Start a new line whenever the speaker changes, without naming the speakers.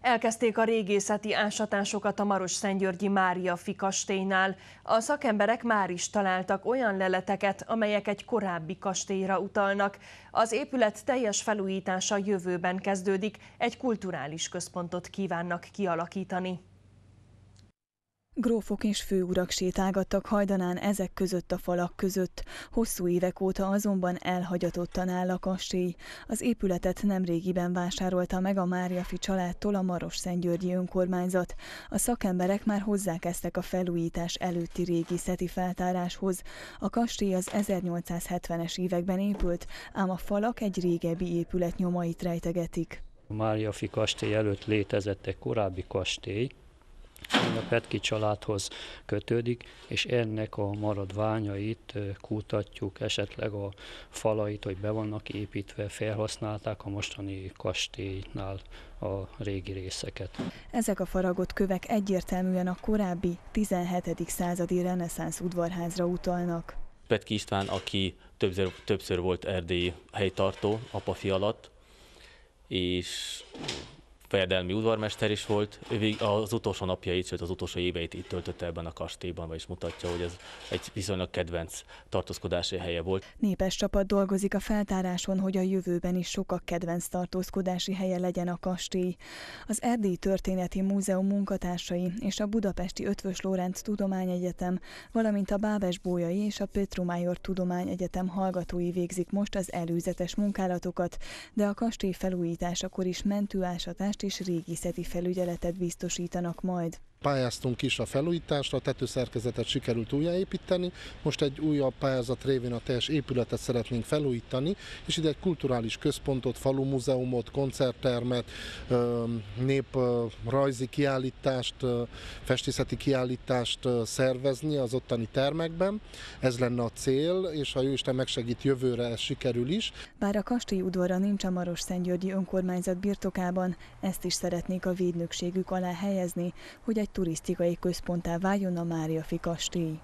Elkezdték a régészeti ásatásokat a Maros-Szentgyörgyi Mária Fikastélynál. A szakemberek már is találtak olyan leleteket, amelyek egy korábbi kastélyra utalnak. Az épület teljes felújítása jövőben kezdődik, egy kulturális központot kívánnak kialakítani.
Grófok és főurak sétálgattak hajdanán ezek között a falak között, hosszú évek óta azonban elhagyatottan áll a kastély. Az épületet nemrégiben vásárolta meg a Máriafi családtól a Maros-Szentgyörgyi önkormányzat. A szakemberek már hozzákezdtek a felújítás előtti régészeti feltáráshoz. A kastély az 1870-es években épült, ám a falak egy régebbi épület nyomait rejtegetik.
A Máriafi kastély előtt létezett egy korábbi kastély, a Petki családhoz kötődik, és ennek a maradványait kutatjuk, esetleg a falait, hogy be vannak építve, felhasználták a mostani kastélynál a régi részeket.
Ezek a faragott kövek egyértelműen a korábbi 17. századi reneszánsz udvarházra utalnak.
Petki István, aki többször, többször volt erdélyi helytartó apafi alatt, és fejedelmi udvarmester is volt, ő az utolsó napjait, sőt az utolsó éveit itt töltötte ebben a kastélyban, vagyis mutatja, hogy ez egy viszonylag kedvenc tartózkodási helye volt.
Népes csapat dolgozik a feltáráson, hogy a jövőben is sokak kedvenc tartózkodási helye legyen a kastély. Az Erdély Történeti Múzeum munkatársai és a Budapesti Ötvös Lórend Tudományegyetem, valamint a Bábes Bójai és a Petromajor Tudományegyetem hallgatói végzik most az előzetes munkálatokat, de a kastély felújításakor is mentőásatást tárolást és régészeti felügyeletet biztosítanak majd.
Pályáztunk is a felújításra, a tetőszerkezetet sikerült újjáépíteni, most egy újabb pályázat révén a teljes épületet szeretnénk felújítani, és ide egy kulturális központot, múzeumot, koncerttermet, néprajzi kiállítást, festészeti kiállítást szervezni az ottani termekben. Ez lenne a cél, és ha Jóisten megsegít jövőre, ez sikerül is.
Bár a kastély udvara nincs a Maros Szentgyörgyi önkormányzat birtokában, ezt is szeretnék a védnökségük alá helyezni, hogy egy turisztikai központtá váljon a Máriafi kastély.